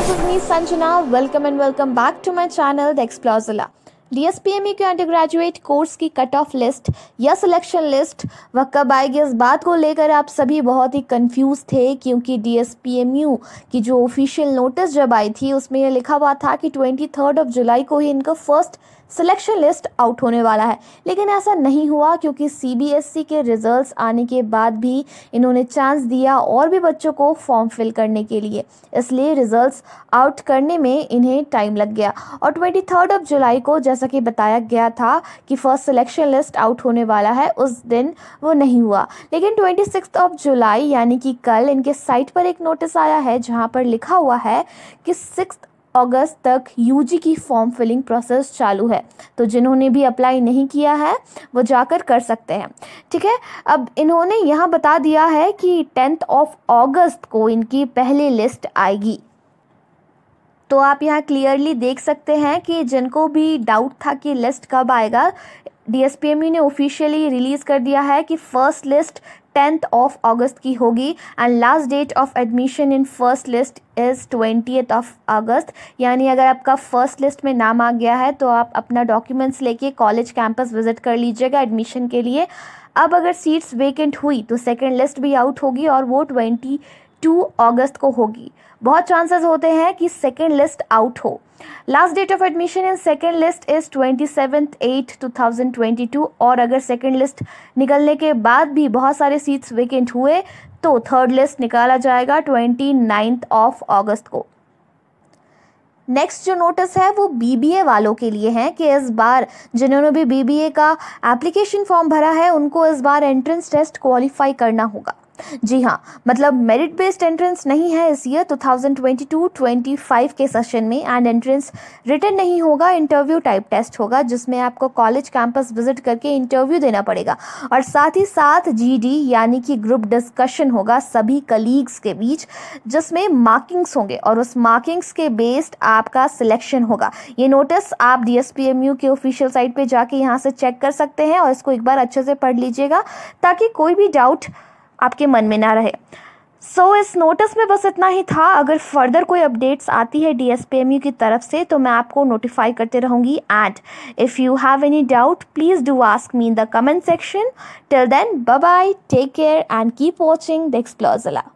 this is me Sanjana. Welcome and welcome back to my channel The Explorzilla. DSPME e के undergraduate course की cut off list या selection list वह कब आएगी इस बात को लेकर आप सभी बहुत ही कंफ्यूज थे क्योंकि डीएसपीएमयू की जो ऑफिशियल नोटिस जब आई थी उसमें यह लिखा हुआ था कि ट्वेंटी थर्ड ऑफ जुलाई को ही इनका फर्स्ट सिलेक्शन लिस्ट आउट होने वाला है लेकिन ऐसा नहीं हुआ क्योंकि सीबीएसई e के रिजल्ट्स आने के बाद भी इन्होंने चांस दिया और भी बच्चों को फॉर्म फिल करने के लिए इसलिए रिजल्ट्स आउट करने में इन्हें टाइम लग गया और ट्वेंटी थर्ड ऑफ जुलाई को जैसा कि बताया गया था कि फर्स्ट सिलेक्शन लिस्ट आउट होने वाला है उस दिन वो नहीं हुआ लेकिन ट्वेंटी सिक्स ऑफ जुलाई यानी कि कल इनके साइट पर एक नोटिस आया है जहाँ पर लिखा हुआ है कि सिक्स अगस्त तक यूजी की फॉर्म फिलिंग प्रोसेस चालू है तो जिन्होंने भी अप्लाई नहीं किया है वो जाकर कर सकते हैं ठीक है अब इन्होंने यहाँ बता दिया है कि टेंथ ऑफ अगस्त को इनकी पहली लिस्ट आएगी तो आप यहाँ क्लियरली देख सकते हैं कि जिनको भी डाउट था कि लिस्ट कब आएगा डी e ने ऑफिशियली रिलीज़ कर दिया है कि first list tenth of August की होगी and last date of admission in first list is twenty of August यानी अगर आपका फर्स्ट लिस्ट में नाम आ गया है तो आप अपना डॉक्यूमेंट्स लेके कॉलेज कैंपस विजिट कर लीजिएगा एडमिशन के लिए अब अगर सीट्स वेकेंट हुई तो सेकेंड लिस्ट भी आउट होगी और वो ट्वेंटी टू अगस्त को होगी बहुत चांसेस होते हैं कि सेकेंड लिस्ट आउट हो last date of admission in second list is twenty seventh eight two thousand twenty two और अगर सेकेंड लिस्ट निकलने के बाद भी बहुत सारे सीट्स वेकेंट हुए तो थर्ड लिस्ट निकाला जाएगा ट्वेंटी नाइन्थ ऑफ अगस्त को नेक्स्ट जो नोटिस है वो बीबीए वालों के लिए हैं कि इस बार जिन्होंने भी बीबीए का एप्लीकेशन फॉर्म भरा है उनको इस बार एंट्रेंस टेस्ट क्वालिफाई करना होगा जी हाँ मतलब मेरिट बेस्ड एंट्रेंस नहीं है इस ईयर 2022-25 के सेशन में एंड एंट्रेंस रिटर्न नहीं होगा इंटरव्यू टाइप टेस्ट होगा जिसमें आपको कॉलेज कैंपस विजिट करके इंटरव्यू देना पड़ेगा और साथ ही साथ जीडी यानी कि ग्रुप डिस्कशन होगा सभी कलीग्स के बीच जिसमें मार्किंग्स होंगे और उस मार्किंग्स के बेस्ड आपका सिलेक्शन होगा ये नोटिस आप डीएसपीएमयू के ऑफिशियल साइट पर जाके यहाँ से चेक कर सकते हैं और इसको एक बार अच्छे से पढ़ लीजिएगा ताकि कोई भी डाउट आपके मन में ना रहे सो so, इस नोटिस में बस इतना ही था अगर फर्दर कोई अपडेट्स आती है डी की तरफ से तो मैं आपको नोटिफाई करते रहूँगी and if you have any doubt please do ask me in the comment section till then bye bye take care and keep watching the एक्सप्लोजला